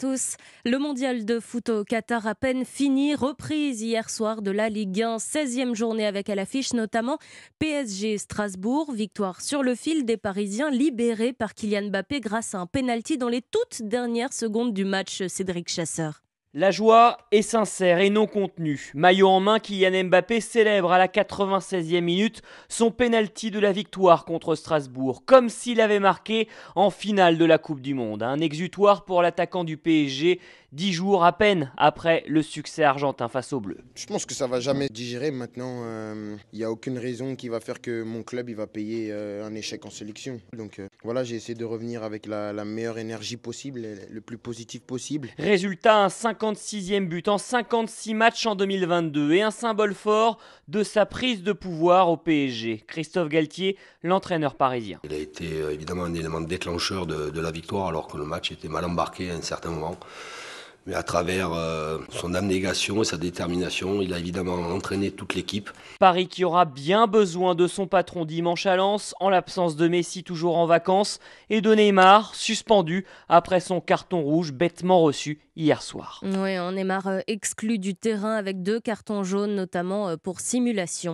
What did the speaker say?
tous. Le mondial de foot au Qatar à peine fini, reprise hier soir de la Ligue 1, 16e journée avec à l'affiche notamment PSG Strasbourg, victoire sur le fil des Parisiens libérés par Kylian Mbappé grâce à un penalty dans les toutes dernières secondes du match Cédric Chasseur. La joie est sincère et non contenue. Maillot en main, Kylian Mbappé célèbre à la 96e minute son penalty de la victoire contre Strasbourg, comme s'il avait marqué en finale de la Coupe du Monde. Un exutoire pour l'attaquant du PSG, dix jours à peine après le succès argentin face aux Bleus. Je pense que ça va jamais digérer. Maintenant, il euh, n'y a aucune raison qui va faire que mon club il va payer euh, un échec en sélection. Donc euh, voilà, j'ai essayé de revenir avec la, la meilleure énergie possible, le plus positif possible. Résultat, un 5 56e but en 56 matchs en 2022 et un symbole fort de sa prise de pouvoir au PSG. Christophe Galtier, l'entraîneur parisien. Il a été euh, évidemment un élément déclencheur de, de la victoire alors que le match était mal embarqué à un certain moment mais à travers euh, son abnégation et sa détermination, il a évidemment entraîné toute l'équipe. Paris qui aura bien besoin de son patron dimanche à Lens, en l'absence de Messi toujours en vacances, et de Neymar suspendu après son carton rouge bêtement reçu hier soir. Oui, hein, Neymar euh, exclu du terrain avec deux cartons jaunes, notamment euh, pour simulation.